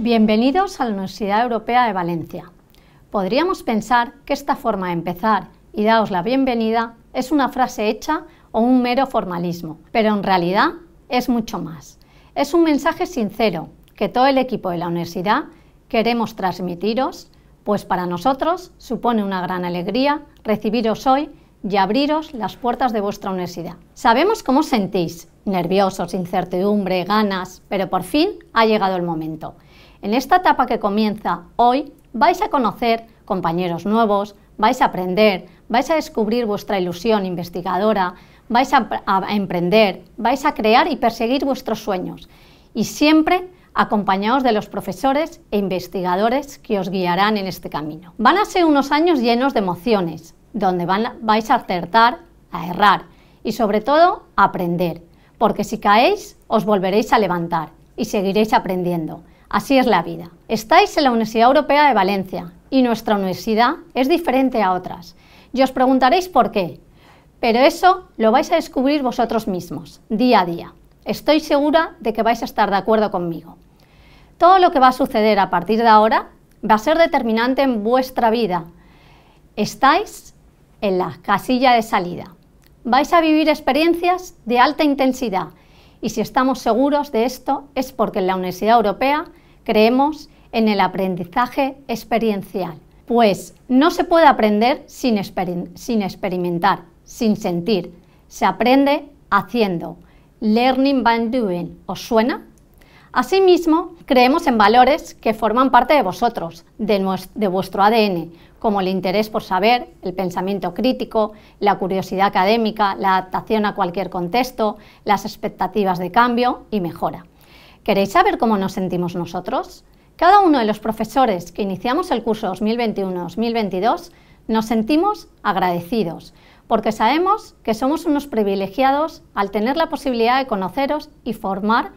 Bienvenidos a la Universidad Europea de Valencia. Podríamos pensar que esta forma de empezar y daros la bienvenida es una frase hecha o un mero formalismo, pero en realidad es mucho más. Es un mensaje sincero que todo el equipo de la universidad queremos transmitiros, pues para nosotros supone una gran alegría recibiros hoy y abriros las puertas de vuestra universidad. Sabemos cómo sentís, nerviosos, incertidumbre, ganas, pero por fin ha llegado el momento en esta etapa que comienza hoy vais a conocer compañeros nuevos, vais a aprender, vais a descubrir vuestra ilusión investigadora, vais a, emprender, vais a crear y perseguir vuestros sueños. Y siempre acompañados de los profesores e investigadores que os guiarán en este camino. Van a ser unos años llenos de emociones, donde vais a acertar, a errar y sobre todo a aprender, porque si caéis os volveréis a levantar y seguiréis aprendiendo. Así es la vida. Estáis en la Universidad Europea de Valencia y nuestra universidad es diferente a otras. Y os preguntaréis por qué. Pero eso lo vais a descubrir vosotros mismos, día a día. Estoy segura de que vais a estar de acuerdo conmigo. Todo lo que va a suceder a partir de ahora va a ser determinante en vuestra vida. Estáis en la casilla de salida. Vais a vivir experiencias de alta intensidad y si estamos seguros de esto es porque en la Universidad Europea creemos en el aprendizaje experiencial. Pues no se puede aprender sin, experimentar, sin sentir. Se aprende haciendo. Learning by doing. ¿Os suena? Asimismo, creemos en valores que forman parte de vosotros, de, vuestro ADN, como el interés por saber, el pensamiento crítico, la curiosidad académica, la adaptación a cualquier contexto, las expectativas de cambio y mejora. ¿Queréis saber cómo nos sentimos nosotros? Cada uno de los profesores que iniciamos el curso 2021-2022 nos sentimos agradecidos, porque sabemos que somos unos privilegiados al tener la posibilidad de conoceros y, formar,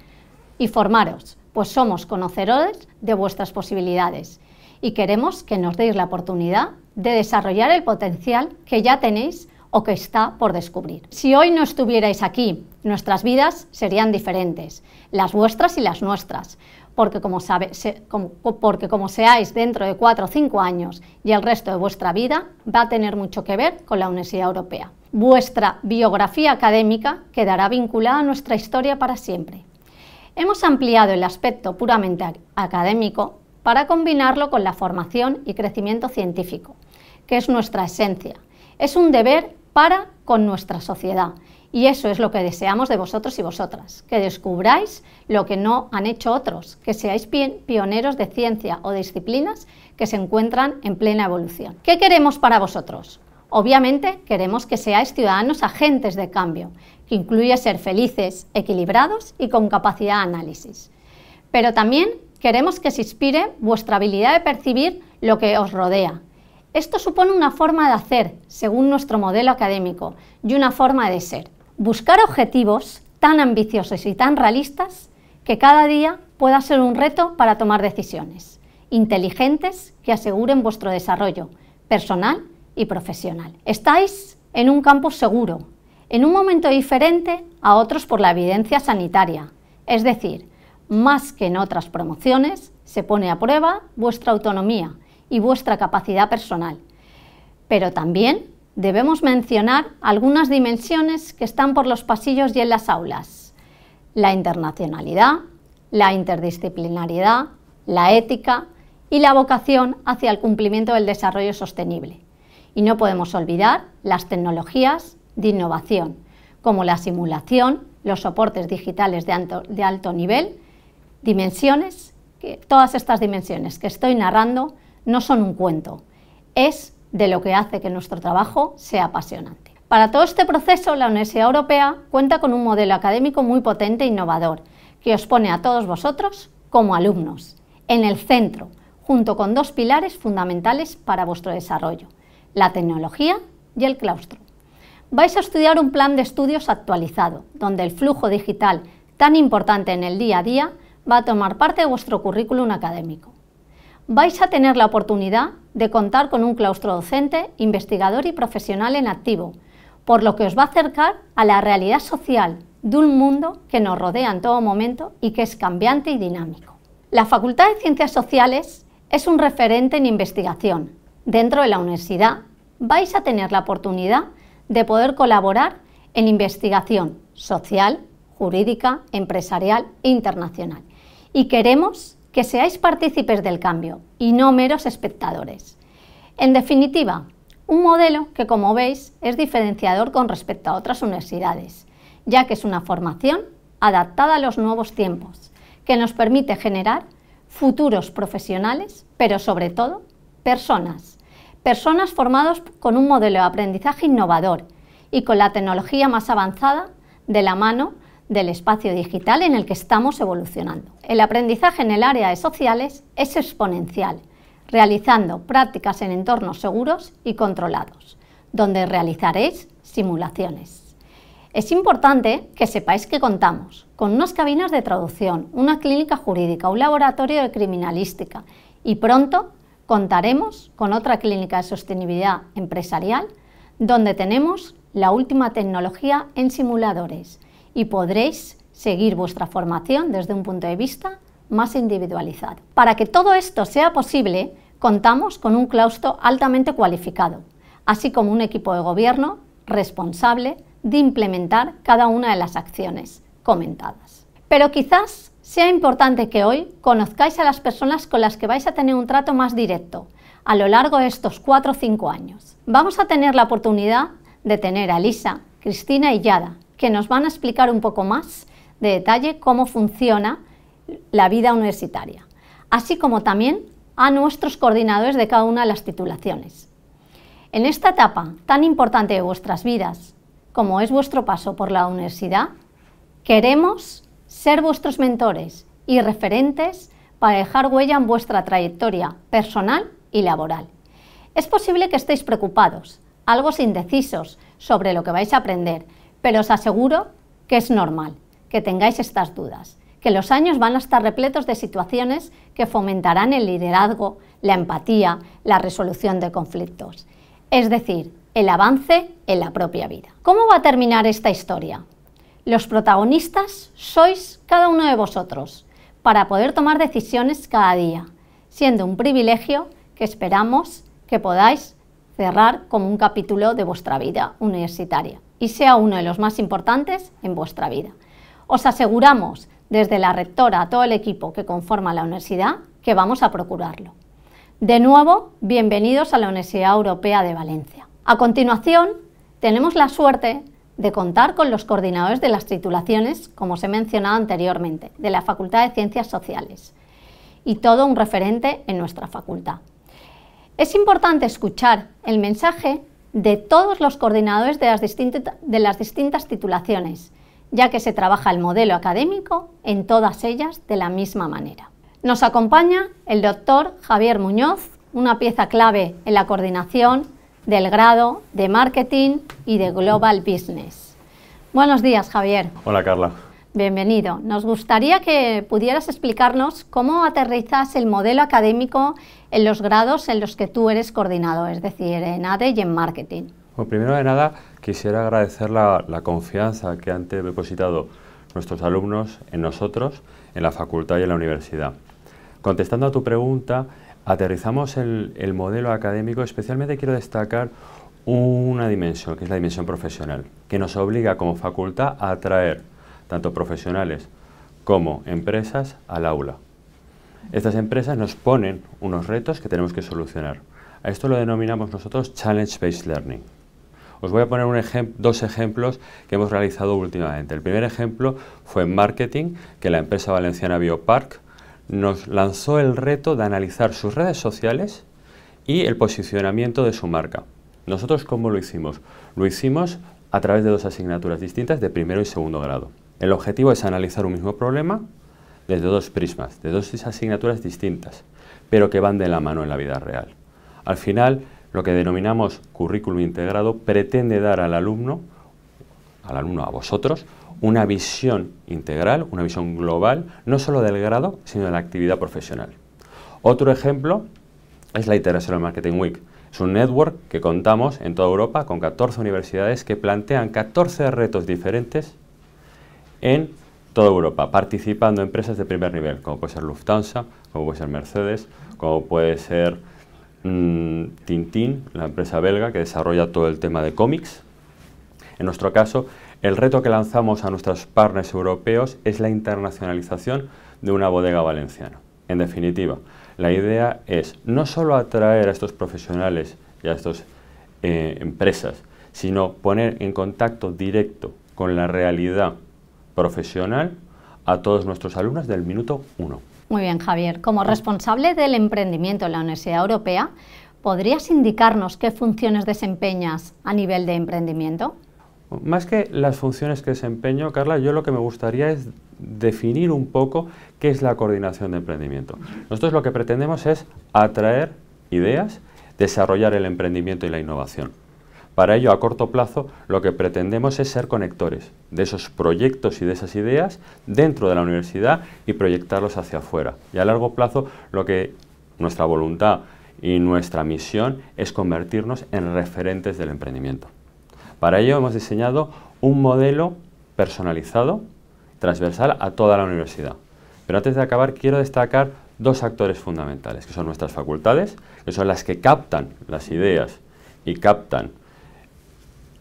y formaros, pues somos conocedores de vuestras posibilidades y queremos que nos deis la oportunidad de desarrollar el potencial que ya tenéis o que está por descubrir. Si hoy no estuvierais aquí, nuestras vidas serían diferentes, las vuestras y las nuestras, porque como, seáis dentro de cuatro o cinco años y el resto de vuestra vida va a tener mucho que ver con la Universidad Europea. Vuestra biografía académica quedará vinculada a nuestra historia para siempre. Hemos ampliado el aspecto puramente académico para combinarlo con la formación y crecimiento científico, que es nuestra esencia. Es un deber para con nuestra sociedad. Y eso es lo que deseamos de vosotros y vosotras, que descubráis lo que no han hecho otros, que seáis pioneros de ciencia o disciplinas que se encuentran en plena evolución. ¿Qué queremos para vosotros? Obviamente queremos que seáis ciudadanos agentes de cambio, que incluye ser felices, equilibrados y con capacidad de análisis. Pero también Queremos que se inspire vuestra habilidad de percibir lo que os rodea. Esto supone una forma de hacer, según nuestro modelo académico, y una forma de ser. Buscar objetivos tan ambiciosos y tan realistas que cada día pueda ser un reto para tomar decisiones inteligentes que aseguren vuestro desarrollo personal y profesional. Estáis en un campo seguro, en un momento diferente a otros por la evidencia sanitaria, es decir, más que en otras promociones, se pone a prueba vuestra autonomía y vuestra capacidad personal. Pero también debemos mencionar algunas dimensiones que están por los pasillos y en las aulas. La internacionalidad, la interdisciplinariedad, la ética y la vocación hacia el cumplimiento del desarrollo sostenible. Y no podemos olvidar las tecnologías de innovación, como la simulación, los soportes digitales de alto, nivel, dimensiones, todas estas dimensiones que estoy narrando no son un cuento, es de lo que hace que nuestro trabajo sea apasionante. Para todo este proceso, la Universidad Europea cuenta con un modelo académico muy potente e innovador, que os pone a todos vosotros como alumnos, en el centro, junto con dos pilares fundamentales para vuestro desarrollo, la tecnología y el claustro. Vais a estudiar un plan de estudios actualizado, donde el flujo digital tan importante en el día a día va a tomar parte de vuestro currículum académico. Vais a tener la oportunidad de contar con un claustro docente, investigador y profesional en activo, por lo que os va a acercar a la realidad social de un mundo que nos rodea en todo momento y que es cambiante y dinámico. La Facultad de Ciencias Sociales es un referente en investigación. Dentro de la universidad vais a tener la oportunidad de poder colaborar en investigación social, jurídica, empresarial e internacional y queremos que seáis partícipes del cambio y no meros espectadores. En definitiva, un modelo que, como veis, es diferenciador con respecto a otras universidades, ya que es una formación adaptada a los nuevos tiempos, que nos permite generar futuros profesionales, pero sobre todo personas. Personas formadas con un modelo de aprendizaje innovador y con la tecnología más avanzada de la mano del espacio digital en el que estamos evolucionando. El aprendizaje en el área de sociales es exponencial, realizando prácticas en entornos seguros y controlados, donde realizaréis simulaciones. Es importante que sepáis que contamos con unas cabinas de traducción, una clínica jurídica, un laboratorio de criminalística y pronto contaremos con otra clínica de sostenibilidad empresarial donde tenemos la última tecnología en simuladores y podréis seguir vuestra formación desde un punto de vista más individualizado. Para que todo esto sea posible, contamos con un claustro altamente cualificado, así como un equipo de gobierno responsable de implementar cada una de las acciones comentadas. Pero quizás sea importante que hoy conozcáis a las personas con las que vais a tener un trato más directo a lo largo de estos cuatro o cinco años. Vamos a tener la oportunidad de tener a Lisa, Cristina y Yada, que nos van a explicar un poco más de detalle cómo funciona la vida universitaria, así como también a nuestros coordinadores de cada una de las titulaciones. En esta etapa tan importante de vuestras vidas, como es vuestro paso por la universidad, queremos ser vuestros mentores y referentes para dejar huella en vuestra trayectoria personal y laboral. Es posible que estéis preocupados, algo indecisos sobre lo que vais a aprender, pero os aseguro que es normal que tengáis estas dudas, que los años van a estar repletos de situaciones que fomentarán el liderazgo, la empatía, la resolución de conflictos, es decir, el avance en la propia vida. ¿Cómo va a terminar esta historia? Los protagonistas sois cada uno de vosotros para poder tomar decisiones cada día, siendo un privilegio que esperamos que podáis cerrar como un capítulo de vuestra vida universitaria y sea uno de los más importantes en vuestra vida. Os aseguramos desde la rectora a todo el equipo que conforma la universidad que vamos a procurarlo. De nuevo, bienvenidos a la Universidad Europea de Valencia. A continuación, tenemos la suerte de contar con los coordinadores de las titulaciones, como os he mencionado anteriormente, de la Facultad de Ciencias Sociales y todo un referente en nuestra facultad. Es importante escuchar el mensaje de todos los coordinadores de las, distintas titulaciones, ya que se trabaja el modelo académico en todas ellas de la misma manera. Nos acompaña el doctor Javier Muñoz, una pieza clave en la coordinación del grado de marketing y de global business. Buenos días, Javier. Hola, Carla. Bienvenido. Nos gustaría que pudieras explicarnos cómo aterrizas el modelo académico en los grados en los que tú eres coordinado, es decir, en ADE y en marketing. Pues primero de nada, quisiera agradecer la, confianza que han depositado nuestros alumnos en nosotros, en la facultad y en la universidad. Contestando a tu pregunta, aterrizamos el, el modelo académico, especialmente quiero destacar una dimensión, que es la dimensión profesional, que nos obliga como facultad a atraer tanto profesionales como empresas, al aula. Estas empresas nos ponen unos retos que tenemos que solucionar. A esto lo denominamos nosotros Challenge-Based Learning. Os voy a poner dos ejemplos que hemos realizado últimamente. El primer ejemplo fue en marketing, que la empresa valenciana Biopark nos lanzó el reto de analizar sus redes sociales y el posicionamiento de su marca. ¿Nosotros cómo lo hicimos? Lo hicimos a través de dos asignaturas distintas de primero y segundo grado. El objetivo es analizar un mismo problema desde dos prismas, de dos asignaturas distintas, pero que van de la mano en la vida real. Al final, lo que denominamos currículum integrado pretende dar al alumno, al alumno, a vosotros, una visión integral, una visión global, no solo del grado, sino de la actividad profesional. Otro ejemplo es la International Marketing Week. Es un network que contamos en toda Europa con 14 universidades que plantean 14 retos diferentes en toda Europa, participando empresas de primer nivel, como puede ser Lufthansa, como puede ser Mercedes, como puede ser mm, Tintin, la empresa belga que desarrolla todo el tema de cómics. En nuestro caso, el reto que lanzamos a nuestros partners europeos es la internacionalización de una bodega valenciana. En definitiva, la idea es no solo atraer a estos profesionales y a estas eh, empresas, sino poner en contacto directo con la realidad profesional a todos nuestros alumnos del minuto 1. Muy bien, Javier. Como responsable del emprendimiento en la Universidad Europea, ¿podrías indicarnos qué funciones desempeñas a nivel de emprendimiento? Más que las funciones que desempeño, Carla, yo lo que me gustaría es definir un poco qué es la coordinación de emprendimiento. Nosotros lo que pretendemos es atraer ideas, desarrollar el emprendimiento y la innovación. Para ello, a corto plazo, lo que pretendemos es ser conectores de esos proyectos y de esas ideas dentro de la universidad y proyectarlos hacia afuera. Y a largo plazo, lo que nuestra voluntad y nuestra misión es convertirnos en referentes del emprendimiento. Para ello hemos diseñado un modelo personalizado, transversal a toda la universidad. Pero antes de acabar quiero destacar dos actores fundamentales, que son nuestras facultades, que son las que captan las ideas y captan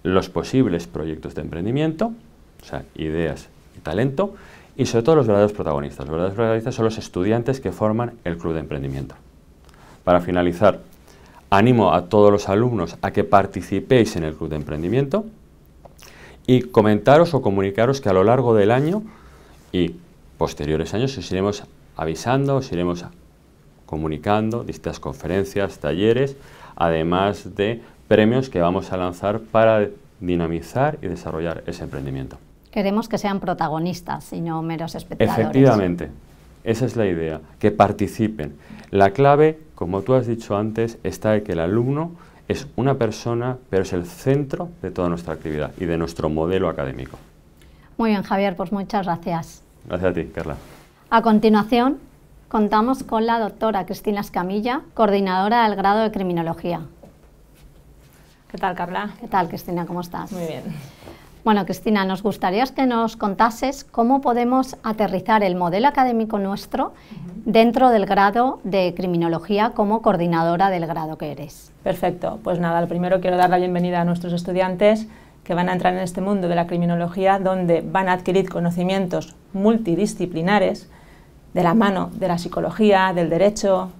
los posibles proyectos de emprendimiento, o sea, ideas y talento, y sobre todo los verdaderos protagonistas. Los verdaderos protagonistas son los estudiantes que forman el club de emprendimiento. Para finalizar, animo a todos los alumnos a que participéis en el club de emprendimiento y comentaros o comunicaros que a lo largo del año y posteriores años os iremos avisando, os iremos comunicando distintas conferencias, talleres, además de premios que vamos a lanzar para dinamizar y desarrollar ese emprendimiento. Queremos que sean protagonistas y no meros espectadores. Efectivamente, esa es la idea, que participen. La clave, como tú has dicho antes, está en que el alumno es una persona, pero es el centro de toda nuestra actividad y de nuestro modelo académico. Muy bien, Javier, pues muchas gracias. Gracias a ti, Carla. A continuación, contamos con la doctora Cristina Escamilla, coordinadora del grado de Criminología. ¿Qué tal, Carla? ¿Qué tal, Cristina? ¿Cómo estás? Muy bien. Bueno, Cristina, nos gustaría que nos contases cómo podemos aterrizar el modelo académico nuestro dentro del grado de criminología como coordinadora del grado que eres. Perfecto, pues nada, lo primero quiero dar la bienvenida a nuestros estudiantes que van a entrar en este mundo de la criminología donde van a adquirir conocimientos multidisciplinares de la mano de la psicología, del derecho,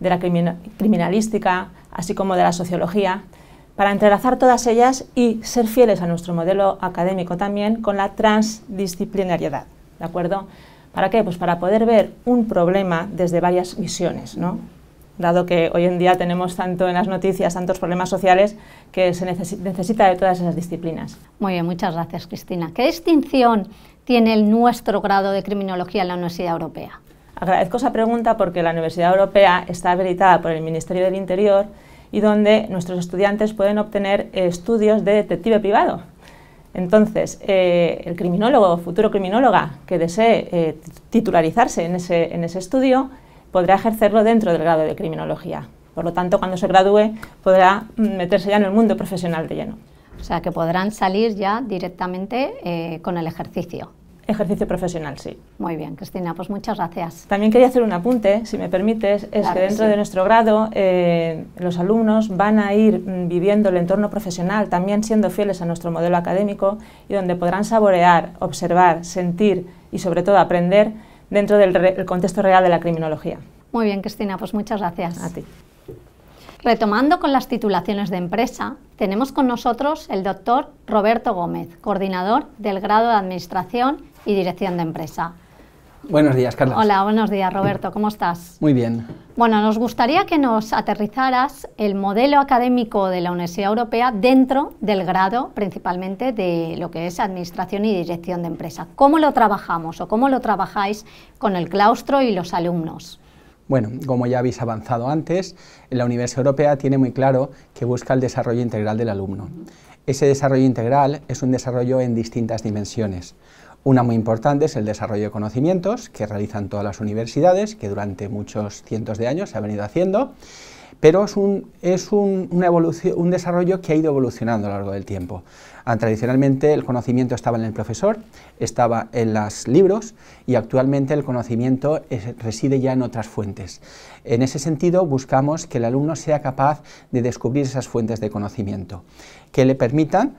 de la criminalística, así como de la sociología para entrelazar todas ellas y ser fieles a nuestro modelo académico también con la transdisciplinariedad. ¿De acuerdo? ¿Para qué? Pues para poder ver un problema desde varias visiones, ¿no? dado que hoy en día tenemos tanto en las noticias, tantos problemas sociales, que se necesita de todas esas disciplinas. Muy bien, muchas gracias, Cristina. ¿Qué distinción tiene el nuestro grado de criminología en la Universidad Europea? Agradezco esa pregunta porque la Universidad Europea está habilitada por el Ministerio del Interior y donde nuestros estudiantes pueden obtener eh, estudios de detective privado. Entonces, eh, el criminólogo o futuro criminóloga que desee eh, titularizarse en ese, estudio podrá ejercerlo dentro del grado de criminología. Por lo tanto, cuando se gradúe podrá mm, meterse ya en el mundo profesional de lleno. O sea, que podrán salir ya directamente con el ejercicio. Ejercicio profesional, sí. Muy bien, Cristina, pues muchas gracias. También quería hacer un apunte, si me permites, es que dentro de nuestro grado eh, los alumnos van a ir mm, viviendo el entorno profesional, también siendo fieles a nuestro modelo académico y donde podrán saborear, observar, sentir y sobre todo aprender dentro del contexto real de la criminología. Muy bien, Cristina, pues muchas gracias. A ti. Retomando con las titulaciones de empresa, tenemos con nosotros el doctor Roberto Gómez, coordinador del grado de Administración y dirección de empresa. Buenos días, Carla. Hola, buenos días, Roberto. ¿Cómo estás? Muy bien. Bueno, nos gustaría que nos aterrizaras el modelo académico de la Universidad Europea dentro del grado, principalmente, de lo que es Administración y Dirección de Empresa. ¿Cómo lo trabajamos o cómo lo trabajáis con el claustro y los alumnos? Bueno, como ya habéis avanzado antes, la Universidad Europea tiene muy claro que busca el desarrollo integral del alumno. Ese desarrollo integral es un desarrollo en distintas dimensiones. Una muy importante es el desarrollo de conocimientos que realizan todas las universidades, que durante muchos cientos de años se ha venido haciendo, pero es un, desarrollo que ha ido evolucionando a lo largo del tiempo. Ah, tradicionalmente el conocimiento estaba en el profesor, estaba en los libros y actualmente el conocimiento reside ya en otras fuentes. En ese sentido buscamos que el alumno sea capaz de descubrir esas fuentes de conocimiento que le permitan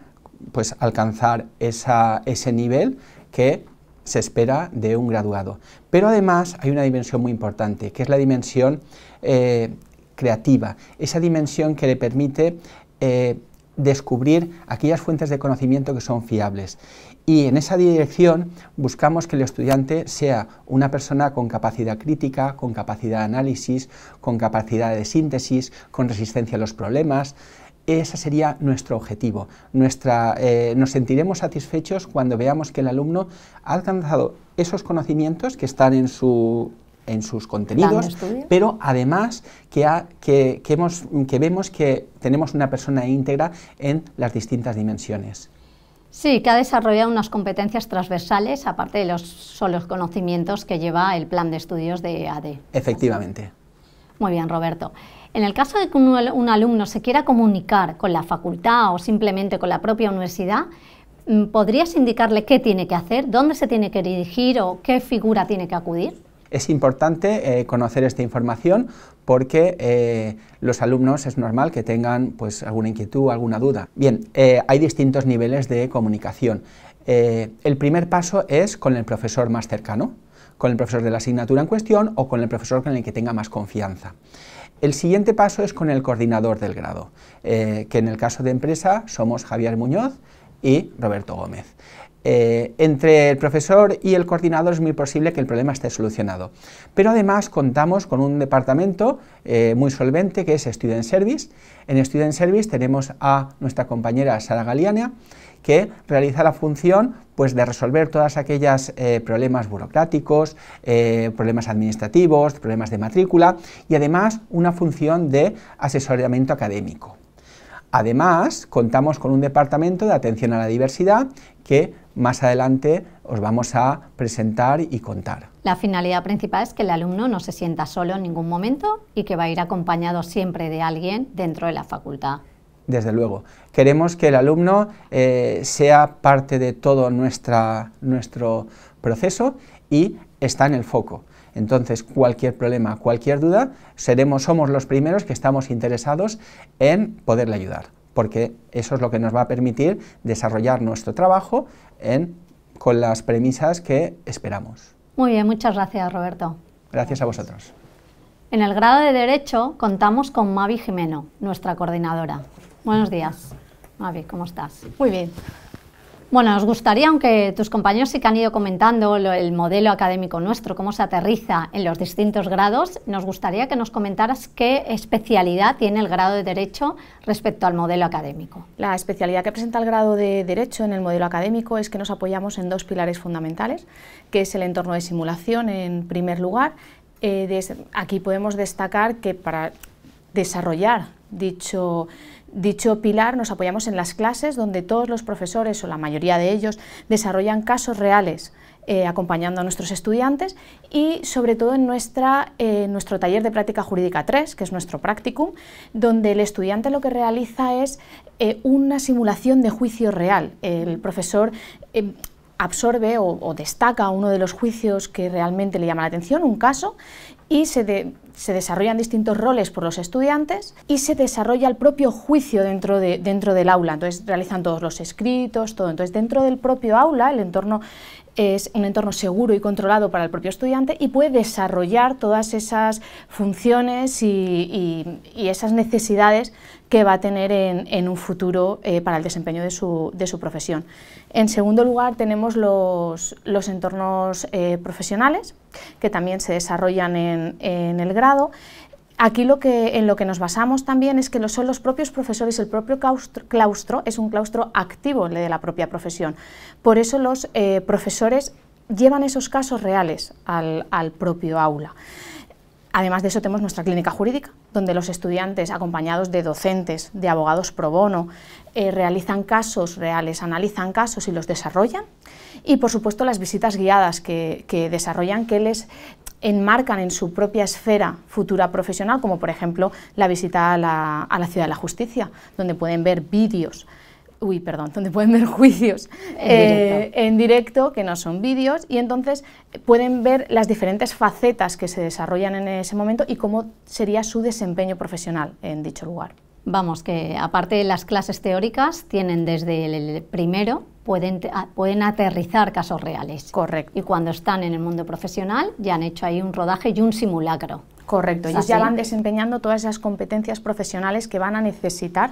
pues, alcanzar ese nivel que se espera de un graduado. Pero además hay una dimensión muy importante, que es la dimensión eh, creativa, esa dimensión que le permite eh, descubrir aquellas fuentes de conocimiento que son fiables. Y en esa dirección buscamos que el estudiante sea una persona con capacidad crítica, con capacidad de análisis, con capacidad de síntesis, con resistencia a los problemas, ese sería nuestro objetivo. Nuestra, eh, nos sentiremos satisfechos cuando veamos que el alumno ha alcanzado esos conocimientos que están en su en sus contenidos, pero además que, que, hemos, que vemos que tenemos una persona íntegra en las distintas dimensiones. Sí, que ha desarrollado unas competencias transversales, aparte de los solos conocimientos que lleva el plan de estudios de AD. Efectivamente. Muy bien, Roberto. En el caso de que un alumno se quiera comunicar con la facultad o simplemente con la propia universidad, mm, ¿podrías indicarle qué tiene que hacer, dónde se tiene que dirigir o qué figura tiene que acudir? Es importante eh, conocer esta información porque eh, los alumnos es normal que tengan pues, alguna inquietud, alguna duda. Bien, eh, hay distintos niveles de comunicación. el primer paso es con el profesor más cercano, con el profesor de la asignatura en cuestión o con el profesor con el que tenga más confianza. El siguiente paso es con el coordinador del grado, eh, que en el caso de empresa somos Javier Muñoz y Roberto Gómez. Eh, entre el profesor y el coordinador es muy posible que el problema esté solucionado. Pero además contamos con un departamento eh, muy solvente que es Student Service. En Student Service tenemos a nuestra compañera Sara Galeana que realiza la función pues, de resolver todos aquellas eh, problemas burocráticos, eh, problemas administrativos, problemas de matrícula y además una función de asesoramiento académico. Además, contamos con un departamento de atención a la diversidad que más adelante os vamos a presentar y contar. La finalidad principal es que el alumno no se sienta solo en ningún momento y que va a ir acompañado siempre de alguien dentro de la facultad desde luego. Queremos que el alumno eh, sea parte de todo nuestro proceso y está en el foco. Entonces, cualquier problema, cualquier duda, seremos, somos los primeros que estamos interesados en poderle ayudar, porque eso es lo que nos va a permitir desarrollar nuestro trabajo con las premisas que esperamos. Muy bien, muchas gracias, Roberto. Gracias a vosotros. En el grado de Derecho contamos con Mavi Jimeno, nuestra coordinadora. Buenos días. Mavi, ¿cómo estás? Muy bien. Bueno, nos gustaría, aunque tus compañeros sí que han ido comentando el modelo académico nuestro, cómo se aterriza en los distintos grados, nos gustaría que nos comentaras qué especialidad tiene el grado de Derecho respecto al modelo académico. La especialidad que presenta el grado de Derecho en el modelo académico es que nos apoyamos en dos pilares fundamentales, que es el entorno de simulación en primer lugar. Eh, aquí podemos destacar que para desarrollar dicho Dicho pilar nos apoyamos en las clases donde todos los profesores o la mayoría de ellos desarrollan casos reales eh, acompañando a nuestros estudiantes y sobre todo en nuestra, eh, nuestro taller de práctica jurídica 3, que es nuestro practicum, donde el estudiante lo que realiza es eh, una simulación de juicio real. El profesor absorbe o, o, destaca uno de los juicios que realmente le llama la atención, un caso, y se, desarrollan distintos roles por los estudiantes y se desarrolla el propio juicio dentro, dentro del aula. Entonces realizan todos los escritos, todo. Entonces dentro del propio aula el entorno es un entorno seguro y controlado para el propio estudiante y puede desarrollar todas esas funciones y, esas necesidades que va a tener en, un futuro eh, para el desempeño de su profesión. En segundo lugar, tenemos los, entornos eh, profesionales, que también se desarrollan en, el grado. Aquí lo que, en lo que nos basamos también es que lo son los propios profesores, el propio claustro, es un claustro activo de la propia profesión. Por eso los eh, profesores llevan esos casos reales al, al propio aula. Además de eso tenemos nuestra clínica jurídica, donde los estudiantes, acompañados de docentes, de abogados pro bono, eh, realizan casos reales, analizan casos y los desarrollan. Y por supuesto las visitas guiadas que, desarrollan, que les enmarcan en su propia esfera futura profesional, como por ejemplo la visita a la, a la Ciudad de la Justicia, donde pueden ver vídeos uy, perdón, donde pueden ver juicios en, directo. Eh, que no son vídeos, y entonces eh, pueden ver las diferentes facetas que se desarrollan en ese momento y cómo sería su desempeño profesional en dicho lugar. Vamos, que aparte de las clases teóricas, tienen desde el primero, pueden, pueden aterrizar casos reales. Correcto. Y cuando están en el mundo profesional, ya han hecho ahí un rodaje y un simulacro. Correcto, Y ya van desempeñando todas esas competencias profesionales que van a necesitar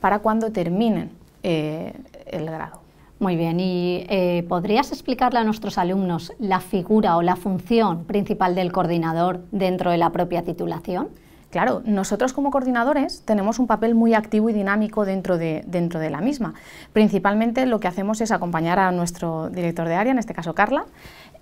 para cuando terminen eh, el grado. Muy bien, ¿y eh, podrías explicarle a nuestros alumnos la figura o la función principal del coordinador dentro de la propia titulación? Claro, nosotros como coordinadores tenemos un papel muy activo y dinámico dentro de, dentro de la misma. Principalmente lo que hacemos es acompañar a nuestro director de área, en este caso Carla,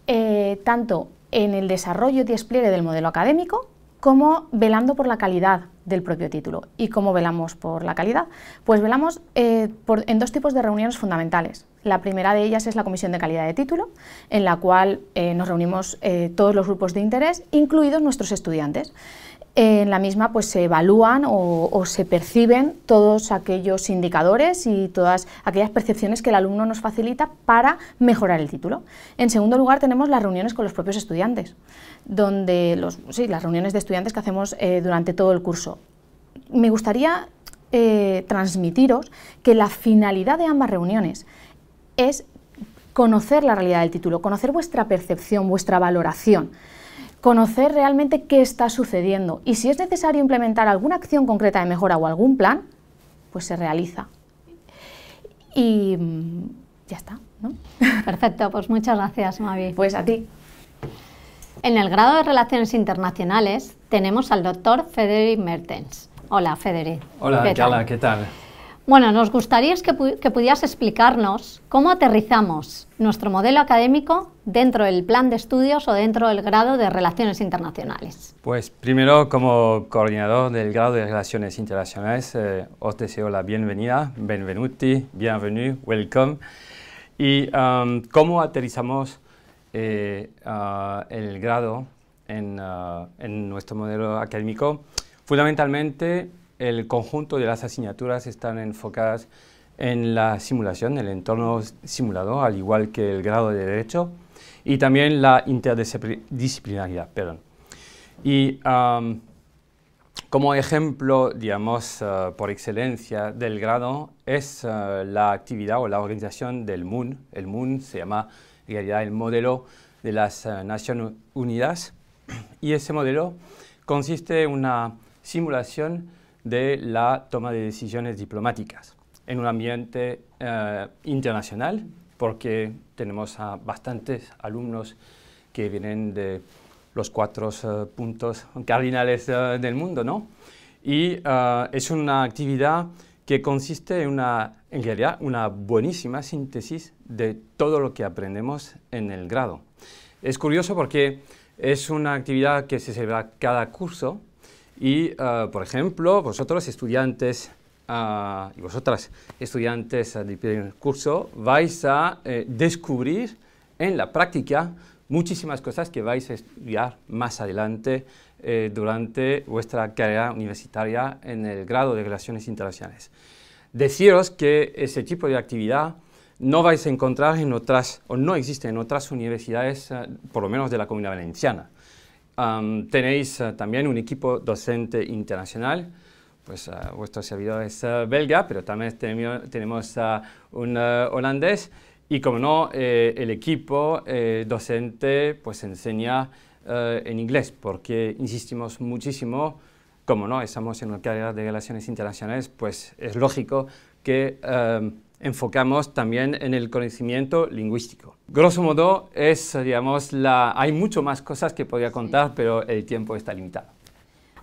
eh, tanto en el desarrollo y despliegue del modelo académico, ¿Cómo? velando por la calidad del propio título. ¿Y cómo velamos por la calidad? Pues velamos eh, en dos tipos de reuniones fundamentales. La primera de ellas es la Comisión de Calidad de Título, en la cual eh, nos reunimos eh, todos los grupos de interés, incluidos nuestros estudiantes en la misma pues se evalúan o, se perciben todos aquellos indicadores y todas aquellas percepciones que el alumno nos facilita para mejorar el título. En segundo lugar tenemos las reuniones con los propios estudiantes, donde las reuniones de estudiantes que hacemos eh, durante todo el curso. Me gustaría eh, transmitiros que la finalidad de ambas reuniones es conocer la realidad del título, conocer vuestra percepción, vuestra valoración conocer realmente qué está sucediendo y si es necesario implementar alguna acción concreta de mejora o algún plan, pues se realiza. Y mm, ya está, ¿no? Perfecto, pues muchas gracias, Mavi. Pues a ti. En el grado de Relaciones Internacionales tenemos al doctor Federic Mertens. Hola, Federic. Hola, ¿Qué ¿qué tal? Bueno, nos gustaría que, pudieras explicarnos cómo aterrizamos nuestro modelo académico dentro del plan de estudios o dentro del grado de Relaciones Internacionales. Pues primero, como coordinador del grado de Relaciones Internacionales, eh, os deseo la bienvenida, benvenuti, bienvenue, welcome. Y um, cómo aterrizamos eh, uh, el grado uh, en nuestro modelo académico. Fundamentalmente el conjunto de las asignaturas están enfocadas en la simulación, el entorno simulado, al igual que el grado de Derecho, y también la interdisciplinaridad. Y como ejemplo, digamos, eh, por excelencia del grado es eh, la actividad o la organización del MUN. El MUN se llama en realidad el modelo de las eh, Naciones Unidas y ese modelo consiste en una simulación de la toma de decisiones diplomáticas en un ambiente eh, internacional, porque tenemos a bastantes alumnos que vienen de los cuatro eh, puntos cardinales eh, del mundo, ¿no? Y es una actividad que consiste en una, en realidad, una buenísima síntesis de todo lo que aprendemos en el grado. Es curioso porque es una actividad que se celebra cada curso, y, ah, por ejemplo, vosotros estudiantes ah, y vosotras estudiantes del primer curso vais a eh, descubrir en la práctica muchísimas cosas que vais a estudiar más adelante eh, durante vuestra carrera universitaria en el grado de Relaciones Internacionales. Deciros que ese tipo de actividad no vais a encontrar en otras, o no existe en otras universidades, ah, por lo menos de la Comunidad Valenciana tenéis eh, también un equipo docente internacional, pues eh, vuestro servidor es eh, belga, pero también tenemos un holandés y como no, el equipo docente pues enseña en inglés porque insistimos muchísimo, como no, estamos en una carrera de relaciones internacionales, pues es lógico que em, enfocamos también en el conocimiento lingüístico. Grosso modo, digamos, la... hay mucho más cosas que podría contar, pero el tiempo está limitado.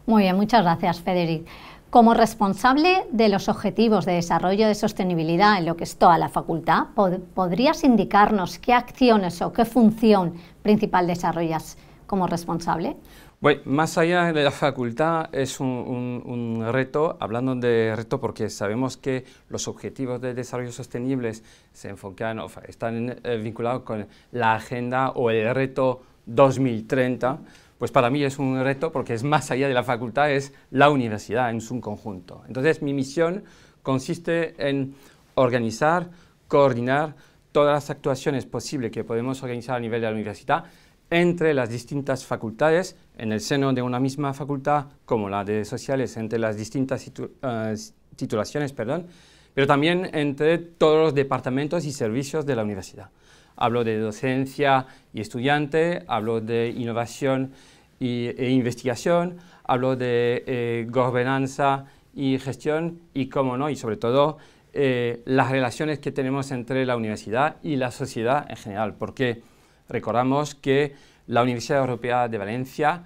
Muy bien, muchas gracias, Federic. Como responsable de los Objetivos de Desarrollo de Sostenibilidad en lo que es toda la facultad, ¿podrías indicarnos qué acciones o qué función principal desarrollas como responsable? Bueno, más allá de la facultad es un, reto, hablando de reto porque sabemos que los objetivos de desarrollo sostenible se enfocan, están eh, vinculados con la agenda o el reto 2030, pues para mí es un reto porque es más allá de la facultad, es la universidad en su conjunto. Entonces mi misión consiste en organizar, coordinar todas las actuaciones posibles que podemos organizar a nivel de la universidad, entre las distintas facultades en el seno de una misma facultad, como la de sociales, entre las distintas eh, titulaciones, perdón, pero también entre todos los departamentos y servicios de la universidad. Hablo de docencia y estudiante, hablo de innovación y, e investigación, hablo de eh, gobernanza y gestión y, cómo no, y sobre todo eh, las relaciones que tenemos entre la universidad y la sociedad en general, porque Recordamos que la Universidad Europea de Valencia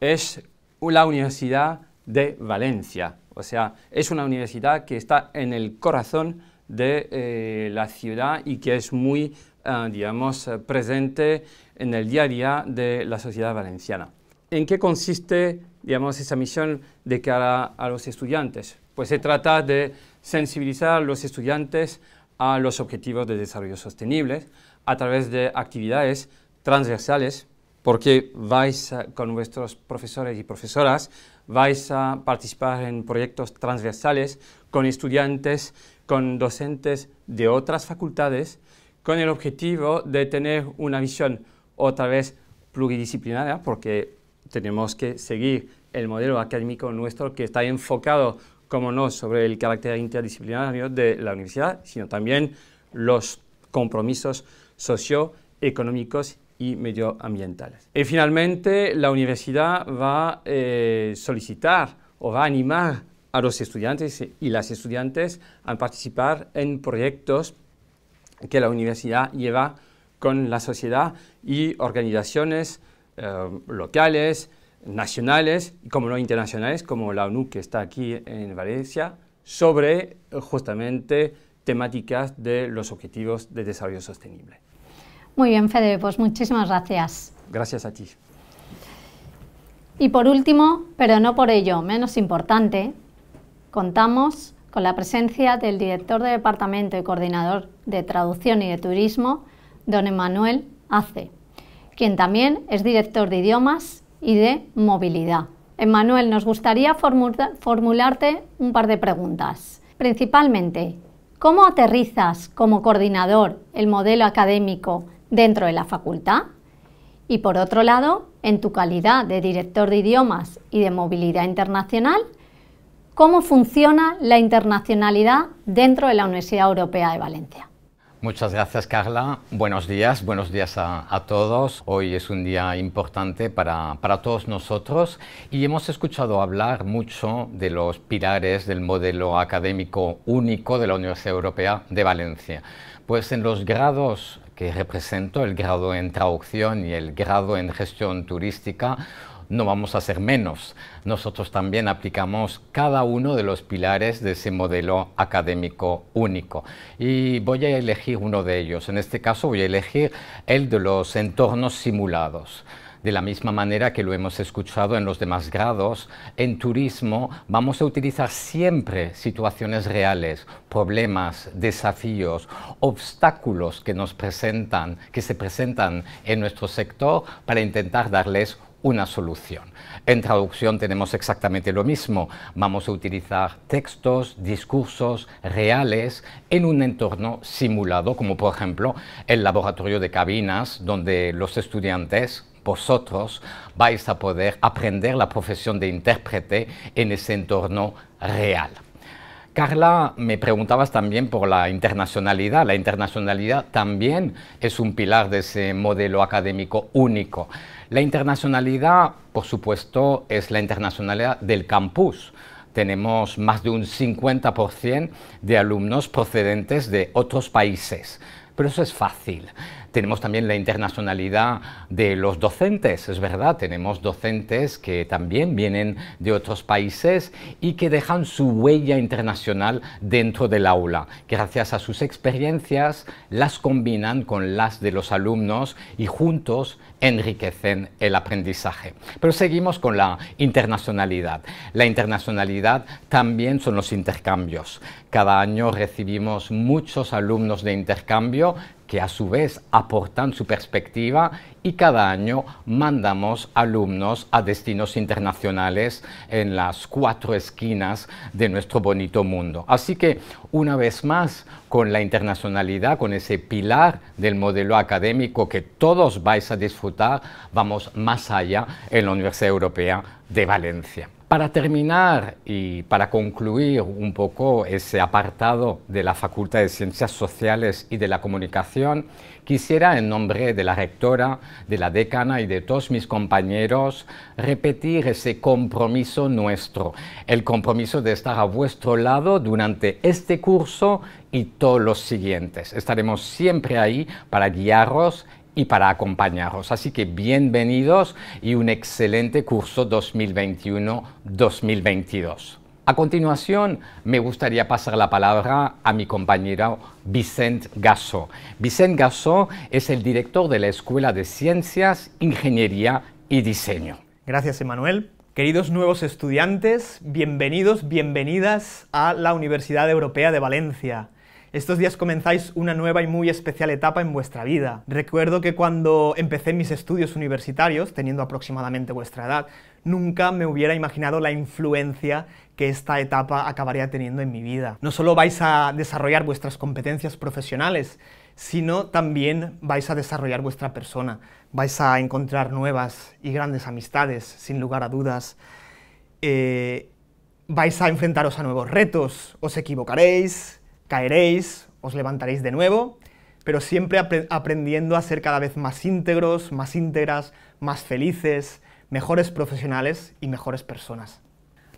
es la Universidad de Valencia, o sea, es una universidad que está en el corazón de eh, la ciudad y que es muy, eh, digamos, eh, presente en el día a día de la sociedad valenciana. ¿En qué consiste, digamos, esa misión de cara a los estudiantes? Pues se trata de sensibilizar a los estudiantes a los objetivos de desarrollo sostenible, a través de actividades transversales, porque vais con vuestros profesores y profesoras, vais a participar en proyectos transversales con estudiantes, con docentes de otras facultades, con el objetivo de tener una visión otra vez pluridisciplinaria, porque tenemos que seguir el modelo académico nuestro que está enfocado, como no, sobre el carácter interdisciplinario de la universidad, sino también los compromisos socioeconómicos y medioambientales. Y finalmente, la universidad va a eh, solicitar o va a animar a los estudiantes y las estudiantes a participar en proyectos que la universidad lleva con la sociedad y organizaciones eh, locales, nacionales y, como no, internacionales, como la ONU que está aquí en Valencia, sobre justamente temáticas de los objetivos de desarrollo sostenible. Muy bien, Fede, pues muchísimas gracias. Gracias a ti. Y por último, pero no por ello menos importante, contamos con la presencia del director de departamento y coordinador de traducción y de turismo, don Emanuel Ace, quien también es director de idiomas y de movilidad. Emanuel, nos gustaría formularte un par de preguntas. Principalmente, ¿cómo aterrizas como coordinador el modelo académico dentro de la facultad y por otro lado, en tu calidad de director de idiomas y de movilidad internacional, cómo funciona la internacionalidad dentro de la Universidad Europea de Valencia. Muchas gracias Carla, buenos días, buenos días a, todos. Hoy es un día importante para, para, todos nosotros y hemos escuchado hablar mucho de los pilares del modelo académico único de la Universidad Europea de Valencia. Pues en los grados que represento, el grado en traducción y el grado en gestión turística, no vamos a ser menos. Nosotros también aplicamos cada uno de los pilares de ese modelo académico único. Y voy a elegir uno de ellos. En este caso voy a elegir el de los entornos simulados. De la misma manera que lo hemos escuchado en los demás grados, en turismo vamos a utilizar siempre situaciones reales, problemas, desafíos, obstáculos que nos presentan, que se presentan en nuestro sector para intentar darles una solución. En traducción tenemos exactamente lo mismo. Vamos a utilizar textos, discursos reales en un entorno simulado, como por ejemplo el laboratorio de cabinas, donde los estudiantes vosotros vais a poder aprender la profesión de intérprete en ese entorno real. Carla, me preguntabas también por la internacionalidad. La internacionalidad también es un pilar de ese modelo académico único. La internacionalidad, por supuesto, es la internacionalidad del campus. Tenemos más de un 50% de alumnos procedentes de otros países. Pero eso es fácil. Tenemos también la internacionalidad de los docentes, es verdad, tenemos docentes que también vienen de otros países y que dejan su huella internacional dentro del aula. Gracias a sus experiencias las combinan con las de los alumnos y juntos enriquecen el aprendizaje. Pero seguimos con la internacionalidad. La internacionalidad también son los intercambios. Cada año recibimos muchos alumnos de intercambio que a su vez aportan su perspectiva y cada año mandamos alumnos a destinos internacionales en las cuatro esquinas de nuestro bonito mundo. Así que una vez más, con la internacionalidad, con ese pilar del modelo académico que todos vais a disfrutar, vamos más allá en la Universidad Europea de Valencia. Para terminar y para concluir un poco ese apartado de la Facultad de Ciencias Sociales y de la Comunicación, quisiera en nombre de la rectora, de la decana y de todos mis compañeros repetir ese compromiso nuestro, el compromiso de estar a vuestro lado durante este curso y todos los siguientes. Estaremos siempre ahí para guiaros y para acompañaros. Así que bienvenidos y un excelente curso 2021-2022. A continuación, me gustaría pasar la palabra a mi compañero Vicent Gasso. Vicent Gasso es el director de la Escuela de Ciencias, Ingeniería y Diseño. Gracias, Emanuel. Queridos nuevos estudiantes, bienvenidos, bienvenidas a la Universidad Europea de Valencia. Estos días comenzáis una nueva y muy especial etapa en vuestra vida. Recuerdo que cuando empecé mis estudios universitarios, teniendo aproximadamente vuestra edad, nunca me hubiera imaginado la influencia que esta etapa acabaría teniendo en mi vida. No solo vais a desarrollar vuestras competencias profesionales, sino también vais a desarrollar vuestra persona. Vais a encontrar nuevas y grandes amistades, sin lugar a dudas. Eh, vais a enfrentaros a nuevos retos, os equivocaréis, Caeréis, os levantaréis de nuevo, pero siempre aprendiendo a ser cada vez más íntegros, más íntegras, más felices, mejores profesionales y mejores personas.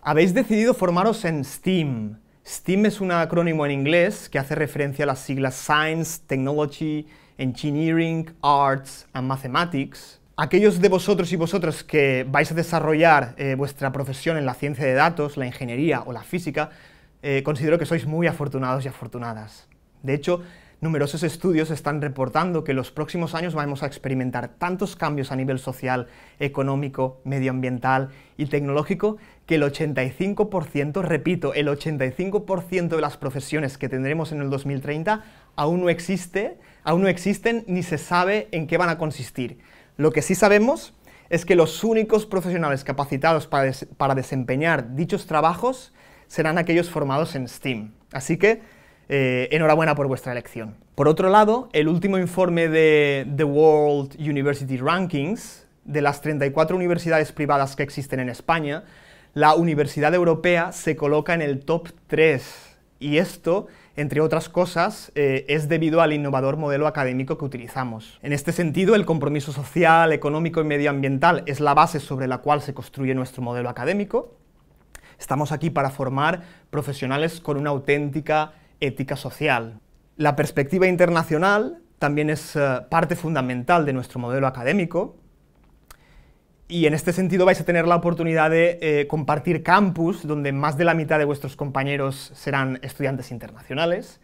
Habéis decidido formaros en STEAM. STEAM es un acrónimo en inglés que hace referencia a las siglas Science, Technology, Engineering, Arts and Mathematics. Aquellos de vosotros y vosotras que vais a desarrollar eh, vuestra profesión en la ciencia de datos, la ingeniería o la física, eh, considero que sois muy afortunados y afortunadas. De hecho, numerosos estudios están reportando que en los próximos años vamos a experimentar tantos cambios a nivel social, económico, medioambiental y tecnológico que el 85%, repito, el 85% de las profesiones que tendremos en el 2030 aún no existe, aún no existen ni se sabe en qué van a consistir. Lo que sí sabemos es que los únicos profesionales capacitados para desempeñar dichos trabajos serán aquellos formados en STEAM. Así que eh, enhorabuena por vuestra elección. Por otro lado, el último informe de The World University Rankings, de las 34 universidades privadas que existen en España, la Universidad Europea se coloca en el top 3. Y esto, entre otras cosas, eh, es debido al innovador modelo académico que utilizamos. En este sentido, el compromiso social, económico y medioambiental es la base sobre la cual se construye nuestro modelo académico Estamos aquí para formar profesionales con una auténtica ética social. La perspectiva internacional también es eh, parte fundamental de nuestro modelo académico y en este sentido vais a tener la oportunidad de eh, compartir campus donde más de la mitad de vuestros compañeros serán estudiantes internacionales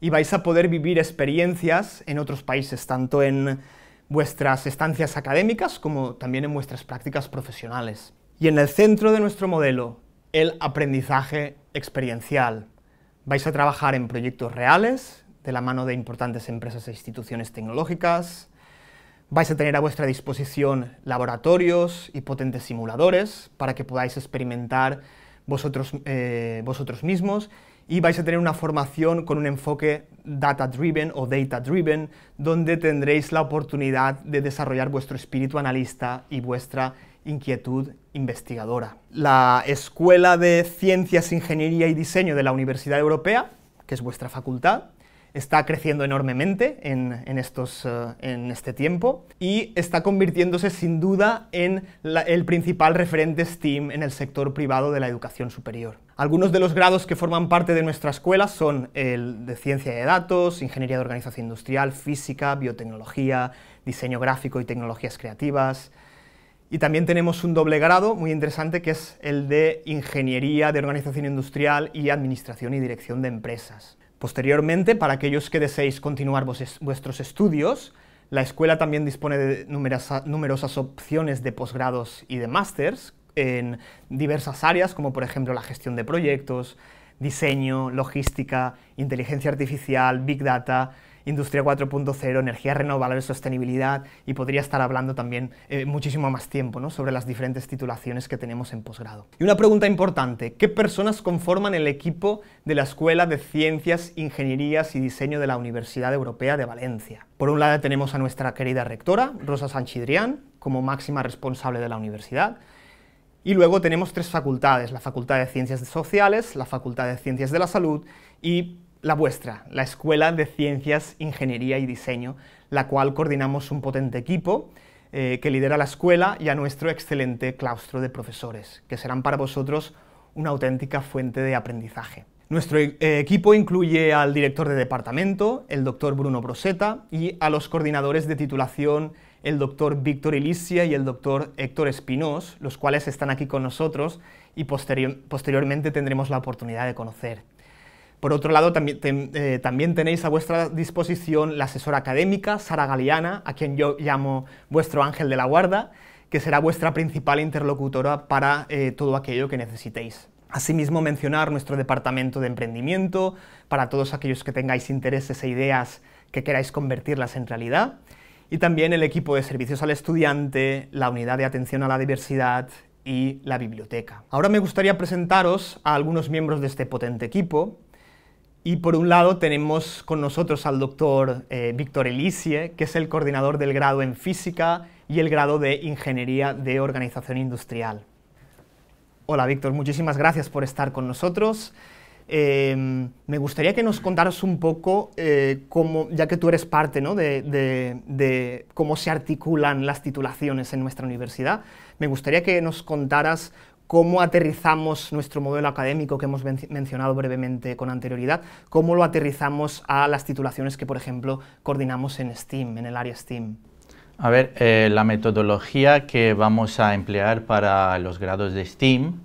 y vais a poder vivir experiencias en otros países, tanto en vuestras estancias académicas como también en vuestras prácticas profesionales. Y en el centro de nuestro modelo el aprendizaje experiencial. Vais a trabajar en proyectos reales, de la mano de importantes empresas e instituciones tecnológicas. Vais a tener a vuestra disposición laboratorios y potentes simuladores para que podáis experimentar vosotros, eh, vosotros mismos y vais a tener una formación con un enfoque data-driven o data-driven, donde tendréis la oportunidad de desarrollar vuestro espíritu analista y vuestra inquietud investigadora. La Escuela de Ciencias, Ingeniería y Diseño de la Universidad Europea, que es vuestra facultad, está creciendo enormemente en, eh, este tiempo y está convirtiéndose sin duda en el principal referente STEAM en el sector privado de la educación superior. Algunos de los grados que forman parte de nuestra escuela son el de Ciencia de Datos, Ingeniería de Organización Industrial, Física, Biotecnología, Diseño Gráfico y Tecnologías Creativas, y también tenemos un doble grado muy interesante que es el de Ingeniería de Organización Industrial y Administración y Dirección de Empresas. Posteriormente, para aquellos que deseéis continuar vuestros estudios, la escuela también dispone de numerosas opciones de posgrados y de másters en diversas áreas, como por ejemplo la gestión de proyectos, diseño, logística, inteligencia artificial, big data, industria 4.0, energía renovable, sostenibilidad, y podría estar hablando también eh, muchísimo más tiempo sobre las diferentes titulaciones que tenemos en posgrado. Y una pregunta importante, ¿qué personas conforman el equipo de la Escuela de Ciencias, Ingenierías y Diseño de la Universidad Europea de Valencia? Por un lado tenemos a nuestra querida rectora, Rosa Sanchidrián, como máxima responsable de la universidad, y luego tenemos tres facultades, la Facultad de Ciencias Sociales, la Facultad de Ciencias de la Salud y la vuestra, la Escuela de Ciencias, Ingeniería y Diseño, la cual coordinamos un potente equipo eh, que lidera la escuela y a nuestro excelente claustro de profesores, que serán para vosotros una auténtica fuente de aprendizaje. Nuestro eh, equipo incluye al director de departamento, el doctor Bruno Broseta, y a los coordinadores de titulación, el doctor Víctor Ilicia y el doctor Héctor Espinós, los cuales están aquí con nosotros y posteriormente tendremos la oportunidad de conocer. Por otro lado, eh, también, tenéis a vuestra disposición la asesora académica, Sara Galeana, a quien yo llamo vuestro ángel de la guarda, que será vuestra principal interlocutora para eh, todo aquello que necesitéis. Asimismo, mencionar nuestro departamento de emprendimiento para todos aquellos que tengáis intereses e ideas que queráis convertirlas en realidad. Y también el equipo de servicios al estudiante, la unidad de atención a la diversidad y la biblioteca. Ahora me gustaría presentaros a algunos miembros de este potente equipo y por un lado tenemos con nosotros al doctor eh, Víctor Elisie, que es el coordinador del grado en física y el grado de ingeniería de organización industrial. Hola Víctor, muchísimas gracias por estar con nosotros. Em, me gustaría que nos contaras un poco, eh, cómo, ya que tú eres parte de, cómo se articulan las titulaciones en nuestra universidad, me gustaría que nos contaras cómo aterrizamos nuestro modelo académico que hemos mencionado brevemente con anterioridad, cómo lo aterrizamos a las titulaciones que, por ejemplo, coordinamos en STEAM, en el área STEAM. A ver, eh, la metodología que vamos a emplear para los grados de STEAM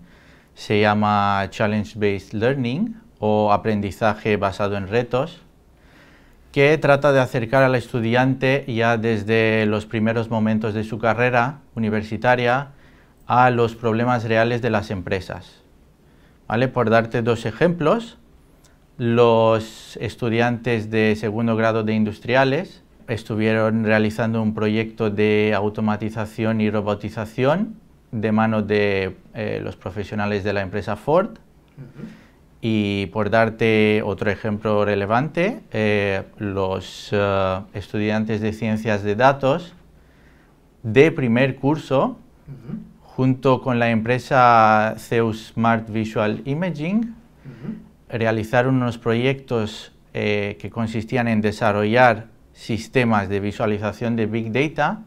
se llama Challenge-Based Learning o aprendizaje basado en retos, que trata de acercar al estudiante ya desde los primeros momentos de su carrera universitaria a los problemas reales de las empresas. ¿Vale? Por darte dos ejemplos, los estudiantes de segundo grado de industriales estuvieron realizando un proyecto de automatización y robotización de mano de eh, los profesionales de la empresa Ford. Y por darte otro ejemplo relevante, eh, los eh, estudiantes de ciencias de datos de primer curso junto con la empresa Zeus Smart Visual Imaging, realizaron unos proyectos eh, que consistían en desarrollar sistemas de visualización de Big Data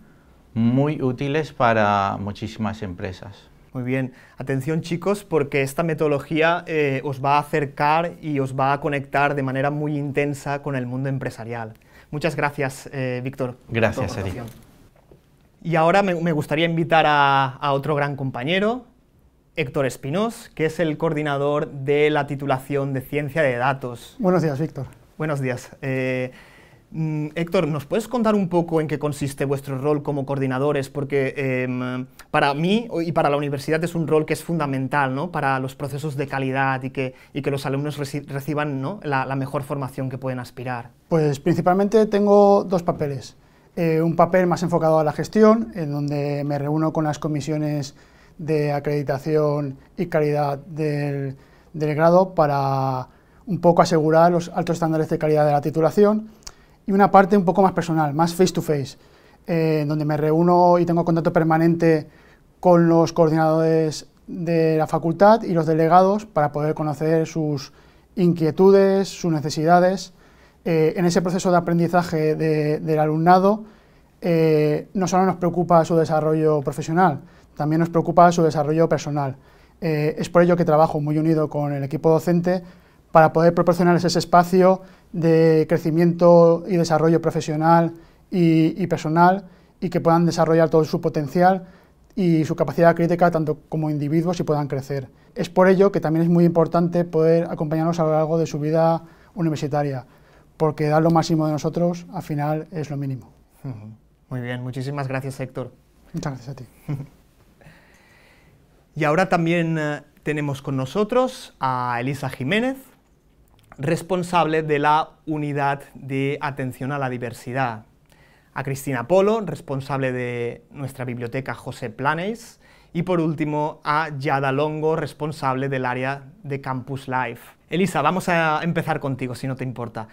muy útiles para muchísimas empresas. Muy bien, atención chicos porque esta metodología eh, os va a acercar y os va a conectar de manera muy intensa con el mundo empresarial. Muchas gracias, eh, Víctor. Gracias, Eric. Y ahora me, gustaría invitar a, otro gran compañero, Héctor Espinós, que es el coordinador de la titulación de Ciencia de Datos. Buenos días, Víctor. Buenos días. Eh, mm, Héctor, ¿nos puedes contar un poco en qué consiste vuestro rol como coordinadores? Porque em, para mí y para la universidad es un rol que es fundamental ¿no? para los procesos de calidad y que, los alumnos reciban la mejor formación que pueden aspirar. Pues principalmente tengo dos papeles. Eh, un papel más enfocado a la gestión, en donde me reúno con las comisiones de acreditación y calidad del, grado para un poco asegurar los altos estándares de calidad de la titulación y una parte un poco más personal, más face to face, eh, en donde me reúno y tengo contacto permanente con los coordinadores de la facultad y los delegados para poder conocer sus inquietudes, sus necesidades eh, en ese proceso de aprendizaje del alumnado, eh, no solo nos preocupa su desarrollo profesional, también nos preocupa su desarrollo personal. Eh, es por ello que trabajo muy unido con el equipo docente para poder proporcionarles ese espacio de crecimiento y desarrollo profesional y, y personal y que puedan desarrollar todo su potencial y su capacidad crítica tanto como individuos y puedan crecer. Es por ello que también es muy importante poder acompañarlos a lo largo de su vida universitaria, porque dar lo máximo de nosotros al final es lo mínimo. Muy bien, muchísimas gracias Héctor. Muchas gracias a ti. y ahora también eh, tenemos con nosotros a Elisa Jiménez, responsable de la unidad de atención a la diversidad, a Cristina Polo, responsable de nuestra biblioteca José Planes, y por último a Yada Longo, responsable del área de Campus Life. Elisa, vamos a empezar contigo, si no te importa.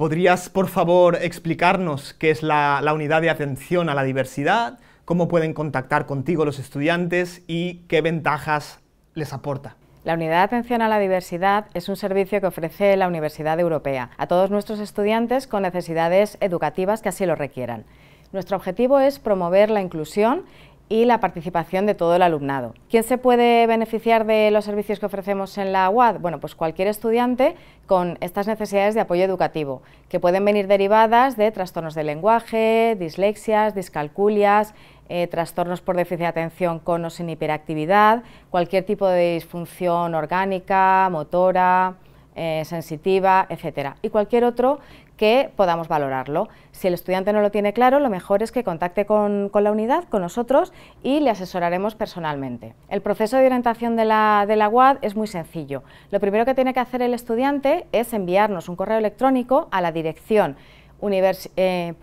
¿Podrías, por favor, explicarnos qué es la, unidad de atención a la diversidad? ¿Cómo pueden contactar contigo los estudiantes y qué ventajas les aporta? La Unidad de Atención a la Diversidad es un servicio que ofrece la Universidad Europea a todos nuestros estudiantes con necesidades educativas que así lo requieran. Nuestro objetivo es promover la inclusión y la participación de todo el alumnado. ¿Quién se puede beneficiar de los servicios que ofrecemos en la UAD? Bueno, pues cualquier estudiante con estas necesidades de apoyo educativo, que pueden venir derivadas de trastornos de lenguaje, dislexias, discalculias, eh, trastornos por déficit de atención con o sin hiperactividad, cualquier tipo de disfunción orgánica, motora, eh, sensitiva, etcétera, y cualquier otro que podamos valorarlo. Si el estudiante no lo tiene claro, lo mejor es que contacte con, la unidad, con nosotros, y le asesoraremos personalmente. El proceso de orientación de la, de UAD es muy sencillo. Lo primero que tiene que hacer el estudiante es enviarnos un correo electrónico a la dirección eh,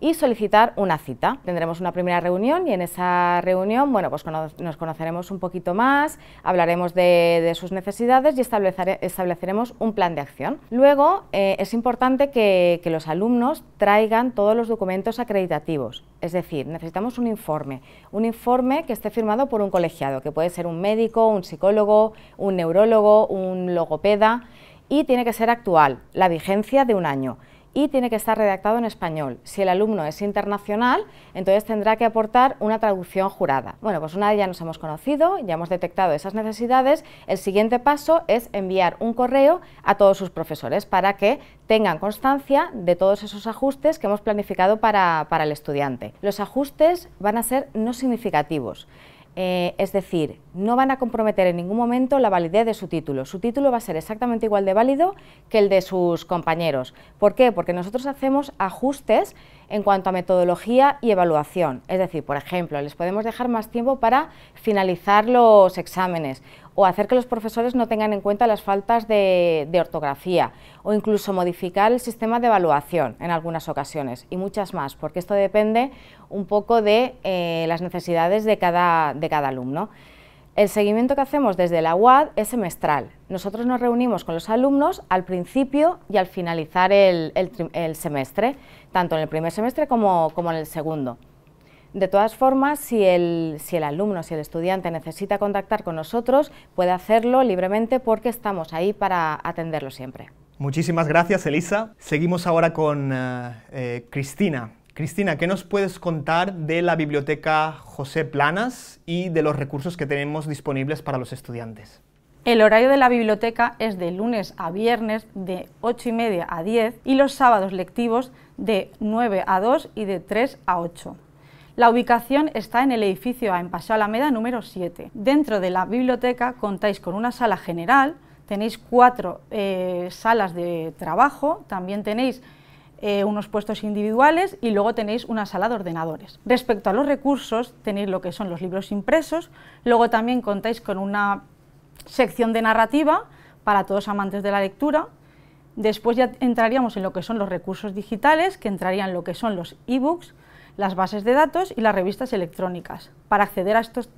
y solicitar una cita. Tendremos una primera reunión y en esa reunión bueno, pues nos conoceremos un poquito más, hablaremos de, sus necesidades y estableceremos un plan de acción. Luego eh, es importante que los alumnos traigan todos los documentos acreditativos, es decir, necesitamos un informe, un informe que esté firmado por un colegiado, que puede ser un médico, un psicólogo, un neurólogo, un logopeda y tiene que ser actual, la vigencia de un año y tiene que estar redactado en español. Si el alumno es internacional, entonces tendrá que aportar una traducción jurada. Bueno, pues una vez ya nos hemos conocido, ya hemos detectado esas necesidades, el siguiente paso es enviar un correo a todos sus profesores para que tengan constancia de todos esos ajustes que hemos planificado para, para el estudiante. Los ajustes van a ser no significativos. Eh, es decir, no van a comprometer en ningún momento la validez de su título. Su título va a ser exactamente igual de válido que el de sus compañeros. ¿Por qué? Porque nosotros hacemos ajustes en cuanto a metodología y evaluación. Es decir, por ejemplo, les podemos dejar más tiempo para finalizar los exámenes o hacer que los profesores no tengan en cuenta las faltas de ortografía o incluso modificar el sistema de evaluación en algunas ocasiones y muchas más, porque esto depende un poco de eh, las necesidades de cada, de cada alumno. El seguimiento que hacemos desde la UAD es semestral. Nosotros nos reunimos con los alumnos al principio y al finalizar el, semestre, tanto en el primer semestre como, en el segundo. De todas formas, si el, alumno, si el estudiante necesita contactar con nosotros, puede hacerlo libremente porque estamos ahí para atenderlo siempre. Muchísimas gracias, Elisa. Seguimos ahora con eh, eh, Cristina. Cristina, ¿qué nos puedes contar de la biblioteca José Planas y de los recursos que tenemos disponibles para los estudiantes? El horario de la biblioteca es de lunes a viernes de 8 y media a 10 y los sábados lectivos de 9 a 2 y de 3 a 8. La ubicación está en el edificio A en Paseo Alameda número 7. Dentro de la biblioteca contáis con una sala general, tenéis cuatro eh, salas de trabajo, también tenéis eh, unos puestos individuales y luego tenéis una sala de ordenadores. Respecto a los recursos, tenéis lo que son los libros impresos, luego también contáis con una sección de narrativa para todos amantes de la lectura, después ya entraríamos en lo que son los recursos digitales, que entrarían lo que son los ebooks, las bases de datos y las revistas electrónicas. Para acceder a estos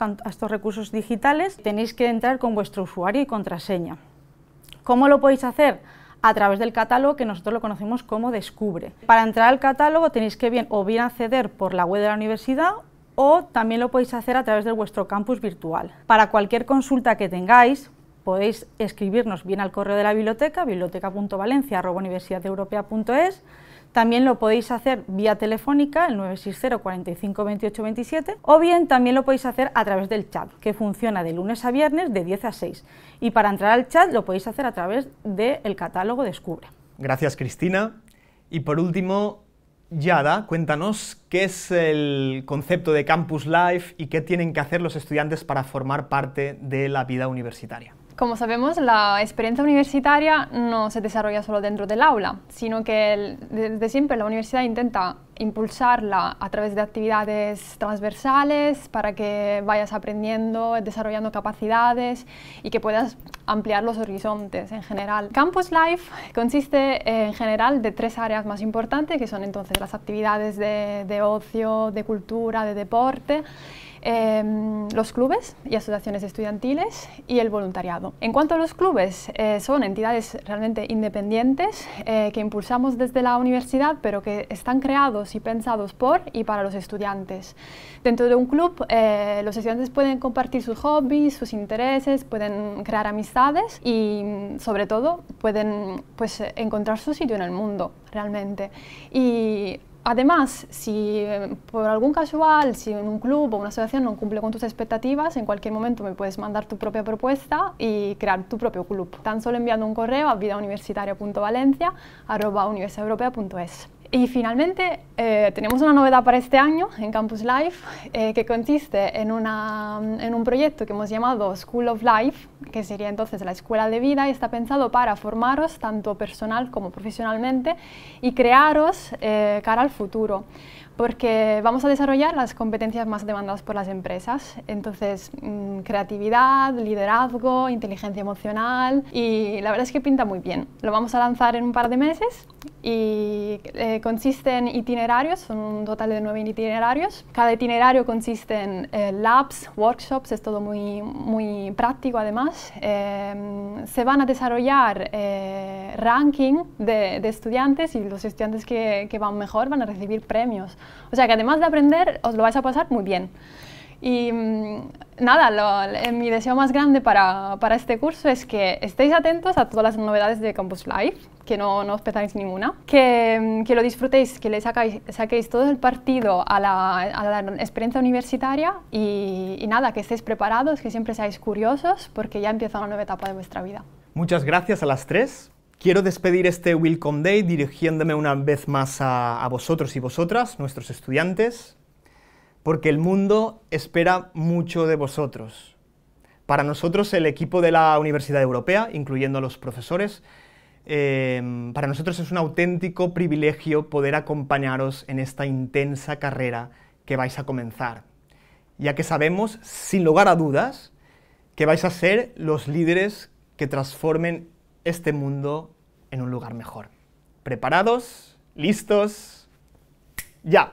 recursos digitales tenéis que entrar con vuestro usuario y contraseña. ¿Cómo lo podéis hacer? a través del catálogo que nosotros lo conocemos como Descubre. Para entrar al catálogo tenéis que bien o bien acceder por la web de la universidad o también lo podéis hacer a través de vuestro campus virtual. Para cualquier consulta que tengáis, podéis escribirnos bien al correo de la biblioteca, biblioteca.valencia.universidadeuropea.es también lo podéis hacer vía telefónica, el 960 45 28 27, o bien también lo podéis hacer a través del chat, que funciona de lunes a viernes de 10 a 6. Y para entrar al chat lo podéis hacer a través del catálogo Descubre. Gracias, Cristina. Y por último, Yada, cuéntanos qué es el concepto de Campus Life y qué tienen que hacer los estudiantes para formar parte de la vida universitaria. Como sabemos, la experiencia universitaria no se desarrolla solo dentro del aula, sino que desde siempre la universidad intenta impulsarla a través de actividades transversales para que vayas aprendiendo, desarrollando capacidades y que puedas ampliar los horizontes en general. Campus Life consiste eh, en general de tres áreas más importantes que son entonces las actividades de, de ocio, de cultura, de deporte Em, los clubes y asociaciones estudiantiles y el voluntariado. En cuanto a los clubes, eh, son entidades realmente independientes eh, que impulsamos desde la universidad, pero que están creados y pensados por y para los estudiantes. Dentro de un club, eh, los estudiantes pueden compartir sus hobbies, sus intereses, pueden crear amistades y, mm, sobre todo, pueden pues, encontrar su sitio en el mundo realmente. Y Además, si eh, por algún casual, si en un club o una asociación no cumple con tus expectativas, en cualquier momento me puedes mandar tu propia propuesta y crear tu propio club. Tan solo enviando un correo a vidauniversitaria.valencia@universaeuropea.es. Y finalmente eh, tenemos una novedad para este año en Campus Life eh, que consiste mm, en, un proyecto que hemos llamado School of Life, que sería entonces la escuela de vida y está pensado para formaros tanto personal como profesionalmente y crearos eh, cara al futuro porque vamos a desarrollar las competencias más demandadas por las empresas. Entonces, mm, creatividad, liderazgo, inteligencia emocional y la verdad es que pinta muy bien. Lo vamos a lanzar en un par de meses y eh, consiste en itinerarios, son un total de nueve itinerarios. Cada itinerario consiste en eh, labs, workshops, es todo muy, muy práctico además. Em, se van a desarrollar eh, ranking de, estudiantes y los estudiantes que, van mejor van a recibir premios. O sea que además de aprender, os lo vais a pasar muy bien. Y mm, nada, lo, eh, mi deseo más grande para, para, este curso es que estéis atentos a todas las novedades de Campus Life, que no, no os perdáis ninguna, que, mm, que, lo disfrutéis, que le sacáis, saquéis todo el partido a la, a la experiencia universitaria y, nada, que estéis preparados, que siempre seáis curiosos, porque ya empieza una nueva etapa de vuestra vida. Muchas gracias a las tres Quiero despedir este Welcome Day dirigiéndome una vez más a, a, vosotros y vosotras, nuestros estudiantes, porque el mundo espera mucho de vosotros. Para nosotros, el equipo de la Universidad Europea, incluyendo a los profesores, Em, para nosotros es un auténtico privilegio poder acompañaros en esta intensa carrera que vais a comenzar, ya que sabemos, sin lugar a dudas, que vais a ser los líderes que transformen este mundo en un lugar mejor. ¿Preparados? ¿Listos? ¡Ya!